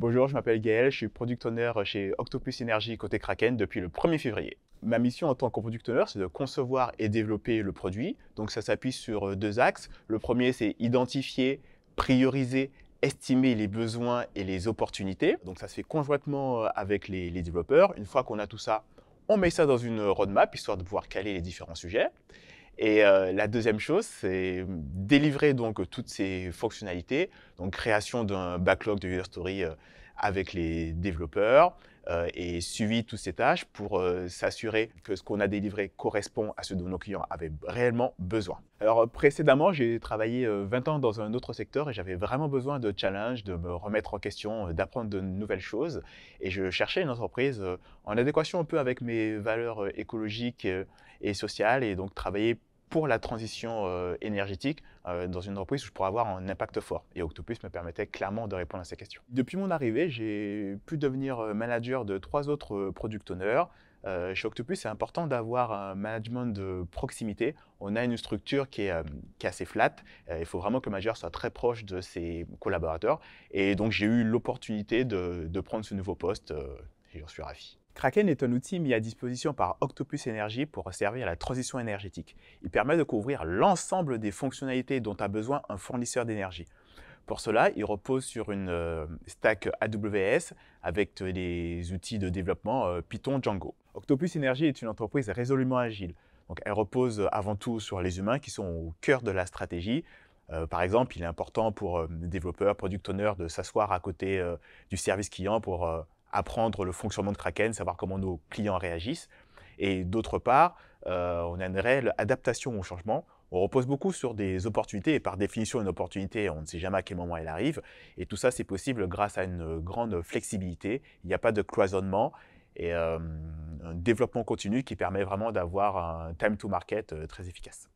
Bonjour, je m'appelle Gaël, je suis product owner chez Octopus Energy côté Kraken depuis le 1er février. Ma mission en tant que product owner, c'est de concevoir et développer le produit. Donc ça s'appuie sur euh, deux axes. Le premier, c'est identifier, prioriser estimer les besoins et les opportunités. Donc ça se fait conjointement euh, avec les, les développeurs. Une fois qu'on a tout ça, on met ça dans une euh, roadmap, histoire de pouvoir caler les différents sujets. Et euh, la deuxième chose, c'est délivrer donc toutes ces fonctionnalités, donc création d'un backlog de user story euh, avec les développeurs euh, et suivi toutes ces tâches pour s'assurer que ce qu'on a délivré correspond à ce dont nos clients avaient réellement besoin. Alors précédemment, j'ai travaillé 20 ans dans un autre secteur et j'avais vraiment besoin de challenge, de me remettre en question, d'apprendre de nouvelles choses. Et je cherchais une entreprise en adéquation un peu avec mes valeurs écologiques et sociales et donc travailler pour la transition euh, énergétique euh, dans une entreprise où je pourrais avoir un impact fort. Et Octopus me permettait clairement de répondre à ces questions. Depuis mon arrivée, j'ai pu devenir euh, manager de trois autres product owners. chez Octopus, c'est important d'avoir un management de proximité. On a une structure qui est, assez flat. il faut vraiment que le manager soit très proche de ses collaborateurs. Et donc, j'ai eu l'opportunité de, de, prendre ce nouveau poste et j'en suis ravi. Kraken est un outil mis à disposition par Octopus Energy pour servir la transition énergétique. Il permet de couvrir l'ensemble des fonctionnalités dont a besoin un fournisseur d'énergie. Pour cela, il repose sur une euh, stack AWS avec des outils de développement euh, Python Django. Octopus Energy est une entreprise résolument agile. Donc, elle repose avant tout sur les humains qui sont au cœur de la stratégie, euh, par exemple, il est important pour développeurs, product owners de s'asseoir à côté du service client pour apprendre le fonctionnement de Kraken, savoir comment nos clients réagissent. Et d'autre part, euh, on a une réelle adaptation au changement. On repose beaucoup sur des opportunités, et par définition, une opportunité, on ne sait jamais à quel moment elle arrive. Et tout ça, c'est possible grâce à une grande flexibilité. Il n'y a pas de cloisonnement et euh, un développement continu qui permet vraiment d'avoir un time to market euh, très efficace.